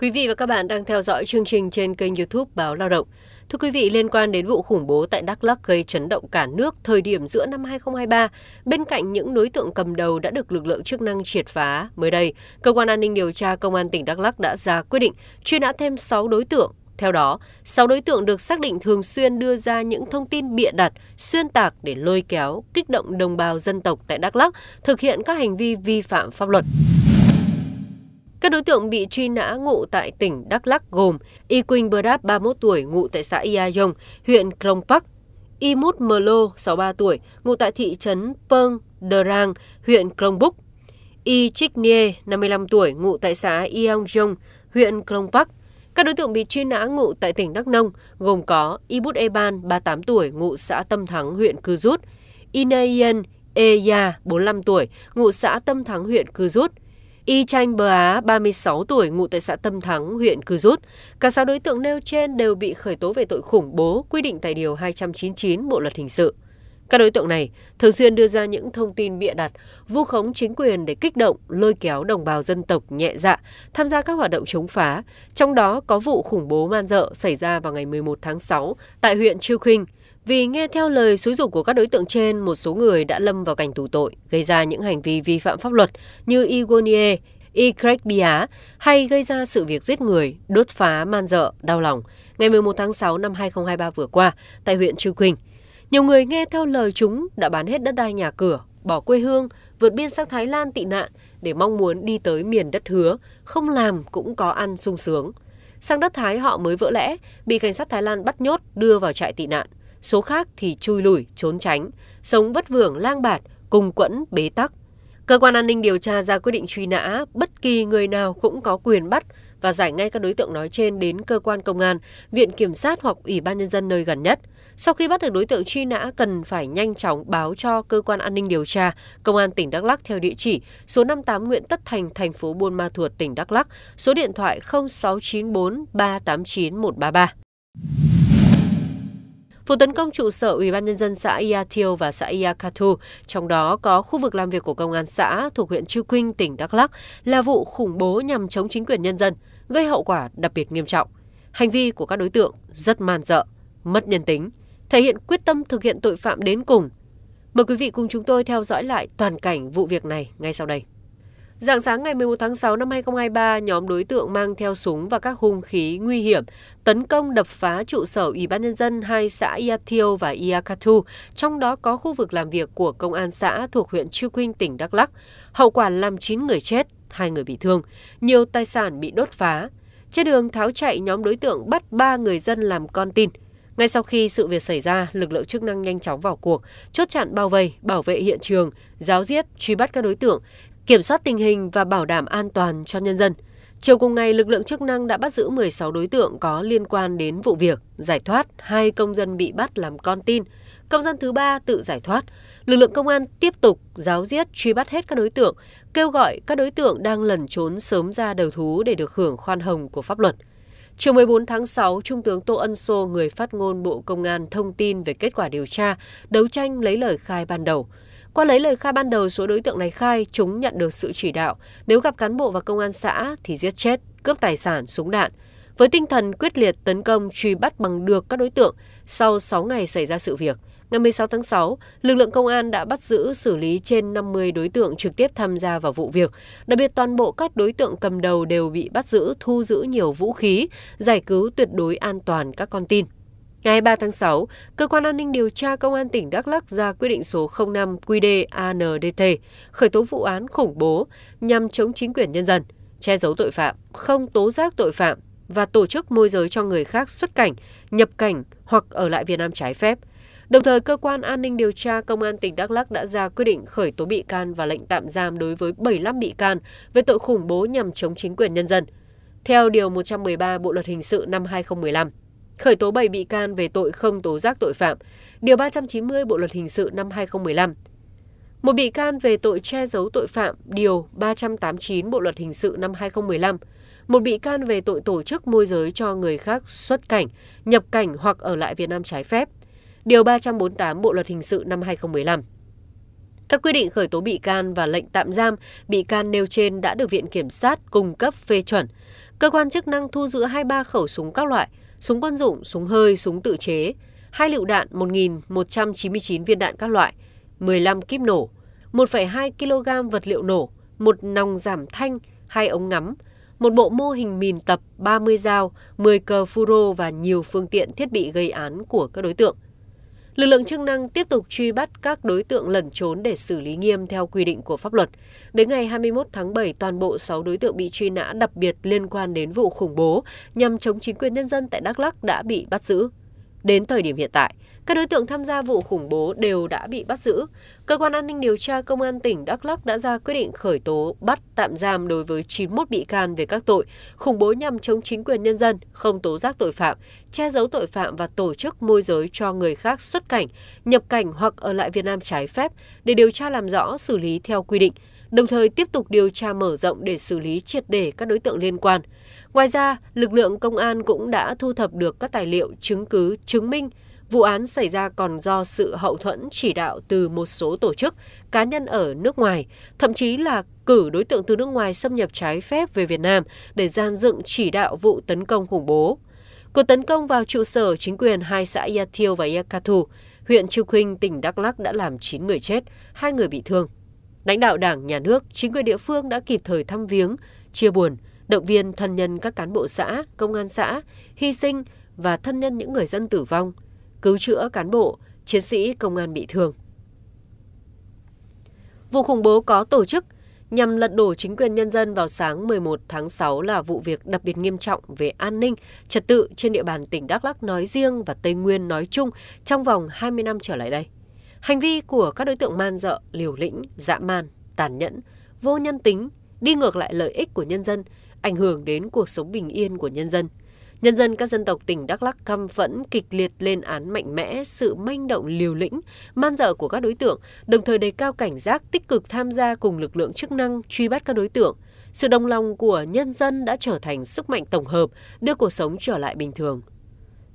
Quý vị và các bạn đang theo dõi chương trình trên kênh YouTube Báo Lao động. Thưa quý vị, liên quan đến vụ khủng bố tại Đắk Lắk gây chấn động cả nước thời điểm giữa năm 2023, bên cạnh những đối tượng cầm đầu đã được lực lượng chức năng triệt phá, mới đây, cơ quan an ninh điều tra công an tỉnh Đắk Lắk đã ra quyết định truy nã thêm 6 đối tượng theo đó, 6 đối tượng được xác định thường xuyên đưa ra những thông tin bịa đặt, xuyên tạc để lôi kéo, kích động đồng bào dân tộc tại Đắk Lắk thực hiện các hành vi vi phạm pháp luật. Các đối tượng bị truy nã ngụ tại tỉnh Đắk Lắc gồm Y Quỳnh Bơ Đáp 31 tuổi, ngụ tại xã Ia Dông, huyện Krông Park, Y Mút Mơ Lô 63 tuổi, ngụ tại thị trấn Pơng, Đờ Rang, huyện Krông Búc, Y Chích Nie 55 tuổi, ngụ tại xã Ia Jong, huyện Krông Park, các đối tượng bị truy nã ngụ tại tỉnh Đắk Nông gồm có Y Ibut Eban, 38 tuổi, ngụ xã Tâm Thắng, huyện Cư Rút, Inayen Eya, 45 tuổi, ngụ xã Tâm Thắng, huyện Cư Rút, Y Chanh Bờ Á, 36 tuổi, ngụ tại xã Tâm Thắng, huyện Cư Rút. Cả 6 đối tượng nêu trên đều bị khởi tố về tội khủng bố quy định tại Điều 299 Bộ Luật Hình sự. Các đối tượng này thường xuyên đưa ra những thông tin bịa đặt, vu khống chính quyền để kích động, lôi kéo đồng bào dân tộc nhẹ dạ tham gia các hoạt động chống phá, trong đó có vụ khủng bố man dợ xảy ra vào ngày 11 tháng 6 tại huyện Chư Khuynh, vì nghe theo lời xúi dục của các đối tượng trên, một số người đã lâm vào cảnh tù tội, gây ra những hành vi vi phạm pháp luật như Igonie, Ycret Bia hay gây ra sự việc giết người, đốt phá man dợ, đau lòng ngày 11 tháng 6 năm 2023 vừa qua tại huyện Trư Quỳnh. Nhiều người nghe theo lời chúng đã bán hết đất đai nhà cửa, bỏ quê hương, vượt biên sang Thái Lan tị nạn để mong muốn đi tới miền đất hứa, không làm cũng có ăn sung sướng. Sang đất Thái họ mới vỡ lẽ, bị cảnh sát Thái Lan bắt nhốt đưa vào trại tị nạn số khác thì chui lùi, trốn tránh, sống vất vưởng lang bạt, cùng quẫn, bế tắc. Cơ quan an ninh điều tra ra quyết định truy nã, bất kỳ người nào cũng có quyền bắt và giải ngay các đối tượng nói trên đến cơ quan công an, viện kiểm sát hoặc ủy ban nhân dân nơi gần nhất. Sau khi bắt được đối tượng truy nã cần phải nhanh chóng báo cho cơ quan an ninh điều tra, công an tỉnh Đắk lắc theo địa chỉ số 58 Nguyễn Tất Thành, thành phố Buôn Ma Thuột, tỉnh Đắk lắc số điện thoại 0694 389 133. Vụ tấn công trụ sở Ủy ban Nhân dân xã Ia Thiêu và xã Ia Iacatu, trong đó có khu vực làm việc của công an xã thuộc huyện Chư Quynh, tỉnh Đắk Lắk, là vụ khủng bố nhằm chống chính quyền nhân dân, gây hậu quả đặc biệt nghiêm trọng. Hành vi của các đối tượng rất man dợ, mất nhân tính, thể hiện quyết tâm thực hiện tội phạm đến cùng. Mời quý vị cùng chúng tôi theo dõi lại toàn cảnh vụ việc này ngay sau đây. Dạng sáng ngày 11 tháng 6 năm 2023, nhóm đối tượng mang theo súng và các hung khí nguy hiểm tấn công đập phá trụ sở Ủy ban nhân dân hai xã Ia Iatio và Ia Iacatu, trong đó có khu vực làm việc của công an xã thuộc huyện Chư Quynh, tỉnh Đắk Lắk. Hậu quả làm 9 người chết, hai người bị thương, nhiều tài sản bị đốt phá. Trên đường tháo chạy, nhóm đối tượng bắt ba người dân làm con tin. Ngay sau khi sự việc xảy ra, lực lượng chức năng nhanh chóng vào cuộc, chốt chặn bao vây, bảo vệ hiện trường, giáo diết, truy bắt các đối tượng, kiểm soát tình hình và bảo đảm an toàn cho nhân dân. Chiều cùng ngày, lực lượng chức năng đã bắt giữ 16 đối tượng có liên quan đến vụ việc, giải thoát hai công dân bị bắt làm con tin, công dân thứ ba tự giải thoát. Lực lượng công an tiếp tục giáo diết truy bắt hết các đối tượng, kêu gọi các đối tượng đang lẩn trốn sớm ra đầu thú để được hưởng khoan hồng của pháp luật. Chiều 14 tháng 6, Trung tướng Tô Ân Sô, người phát ngôn Bộ Công an thông tin về kết quả điều tra, đấu tranh lấy lời khai ban đầu – qua lấy lời khai ban đầu, số đối tượng này khai chúng nhận được sự chỉ đạo, nếu gặp cán bộ và công an xã thì giết chết, cướp tài sản, súng đạn. Với tinh thần quyết liệt tấn công truy bắt bằng được các đối tượng, sau 6 ngày xảy ra sự việc, ngày 16 tháng 6, lực lượng công an đã bắt giữ xử lý trên 50 đối tượng trực tiếp tham gia vào vụ việc. Đặc biệt toàn bộ các đối tượng cầm đầu đều bị bắt giữ, thu giữ nhiều vũ khí, giải cứu tuyệt đối an toàn các con tin. Ngày 3 tháng 6, Cơ quan An ninh Điều tra Công an tỉnh Đắk Lắc ra quyết định số 05 QD ANDT khởi tố vụ án khủng bố nhằm chống chính quyền nhân dân, che giấu tội phạm, không tố giác tội phạm và tổ chức môi giới cho người khác xuất cảnh, nhập cảnh hoặc ở lại Việt Nam trái phép. Đồng thời, Cơ quan An ninh Điều tra Công an tỉnh Đắk Lắc đã ra quyết định khởi tố bị can và lệnh tạm giam đối với 75 bị can về tội khủng bố nhằm chống chính quyền nhân dân, theo Điều 113 Bộ Luật Hình sự năm 2015 khởi tố bảy bị can về tội không tố giác tội phạm điều ba trăm chín mươi bộ luật hình sự năm hai nghìn một mươi một bị can về tội che giấu tội phạm điều ba trăm tám mươi chín bộ luật hình sự năm hai nghìn một mươi một bị can về tội tổ chức môi giới cho người khác xuất cảnh nhập cảnh hoặc ở lại Việt Nam trái phép điều 348 Bộ luật hình sự năm 2015 các quy định khởi tố bị can và lệnh tạm giam bị can nêu trên đã được Viện Kiểm sát cung cấp phê chuẩn cơ quan chức năng thu giữ hai ba khẩu súng các loại súng quân dụng súng hơi súng tự chế hai lựu đạn một một trăm chín mươi chín viên đạn các loại một mươi kíp nổ một hai kg vật liệu nổ một nòng giảm thanh hai ống ngắm một bộ mô hình mìn tập 30 dao 10 cờ phun rô và nhiều phương tiện thiết bị gây án của các đối tượng lực lượng chức năng tiếp tục truy bắt các đối tượng lẩn trốn để xử lý nghiêm theo quy định của pháp luật. Đến ngày 21 tháng 7, toàn bộ 6 đối tượng bị truy nã đặc biệt liên quan đến vụ khủng bố nhằm chống chính quyền nhân dân tại Đắk Lắc đã bị bắt giữ. Đến thời điểm hiện tại, các đối tượng tham gia vụ khủng bố đều đã bị bắt giữ. Cơ quan an ninh điều tra Công an tỉnh Đắk Lắc đã ra quyết định khởi tố bắt tạm giam đối với 91 bị can về các tội khủng bố nhằm chống chính quyền nhân dân, không tố giác tội phạm, che giấu tội phạm và tổ chức môi giới cho người khác xuất cảnh, nhập cảnh hoặc ở lại Việt Nam trái phép để điều tra làm rõ, xử lý theo quy định đồng thời tiếp tục điều tra mở rộng để xử lý triệt để các đối tượng liên quan. Ngoài ra, lực lượng công an cũng đã thu thập được các tài liệu chứng cứ chứng minh vụ án xảy ra còn do sự hậu thuẫn chỉ đạo từ một số tổ chức cá nhân ở nước ngoài thậm chí là cử đối tượng từ nước ngoài xâm nhập trái phép về việt nam để gian dựng chỉ đạo vụ tấn công khủng bố cuộc tấn công vào trụ sở chính quyền hai xã Thiêu và Thù, huyện Chư Quynh, tỉnh Đắk Lắc đã làm 9 người chết, 2 người bị thương. Lãnh đạo Đảng, Nhà nước, chính quyền địa phương đã kịp thời thăm viếng, chia buồn, động viên thân nhân các cán bộ xã, công an xã, hy sinh và thân nhân những người dân tử vong cứu chữa cán bộ, chiến sĩ công an bị thương. Vụ khủng bố có tổ chức nhằm lật đổ chính quyền nhân dân vào sáng 11 tháng 6 là vụ việc đặc biệt nghiêm trọng về an ninh, trật tự trên địa bàn tỉnh Đắk Lắk nói riêng và Tây Nguyên nói chung trong vòng 20 năm trở lại đây. Hành vi của các đối tượng man dợ, liều lĩnh, dã man, tàn nhẫn, vô nhân tính, đi ngược lại lợi ích của nhân dân, ảnh hưởng đến cuộc sống bình yên của nhân dân – nhân dân các dân tộc tỉnh Đắk Lắc căm phẫn kịch liệt lên án mạnh mẽ sự manh động liều lĩnh, man dợ của các đối tượng, đồng thời đề cao cảnh giác tích cực tham gia cùng lực lượng chức năng truy bắt các đối tượng. Sự đồng lòng của nhân dân đã trở thành sức mạnh tổng hợp đưa cuộc sống trở lại bình thường.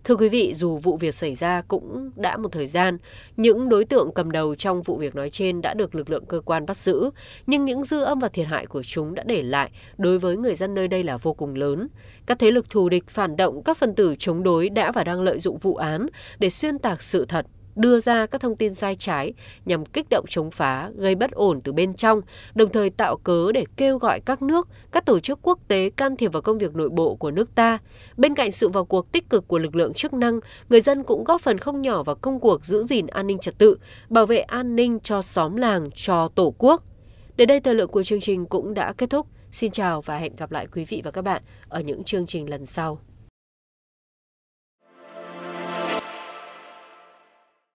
Thưa quý vị, dù vụ việc xảy ra cũng đã một thời gian, những đối tượng cầm đầu trong vụ việc nói trên đã được lực lượng cơ quan bắt giữ, nhưng những dư âm và thiệt hại của chúng đã để lại đối với người dân nơi đây là vô cùng lớn. Các thế lực thù địch phản động, các phần tử chống đối đã và đang lợi dụng vụ án để xuyên tạc sự thật, đưa ra các thông tin sai trái nhằm kích động chống phá, gây bất ổn từ bên trong, đồng thời tạo cớ để kêu gọi các nước, các tổ chức quốc tế can thiệp vào công việc nội bộ của nước ta. Bên cạnh sự vào cuộc tích cực của lực lượng chức năng, người dân cũng góp phần không nhỏ vào công cuộc giữ gìn an ninh trật tự, bảo vệ an ninh cho xóm làng, cho tổ quốc. Đến đây thời lượng của chương trình cũng đã kết thúc. Xin chào và hẹn gặp lại quý vị và các bạn ở những chương trình lần sau.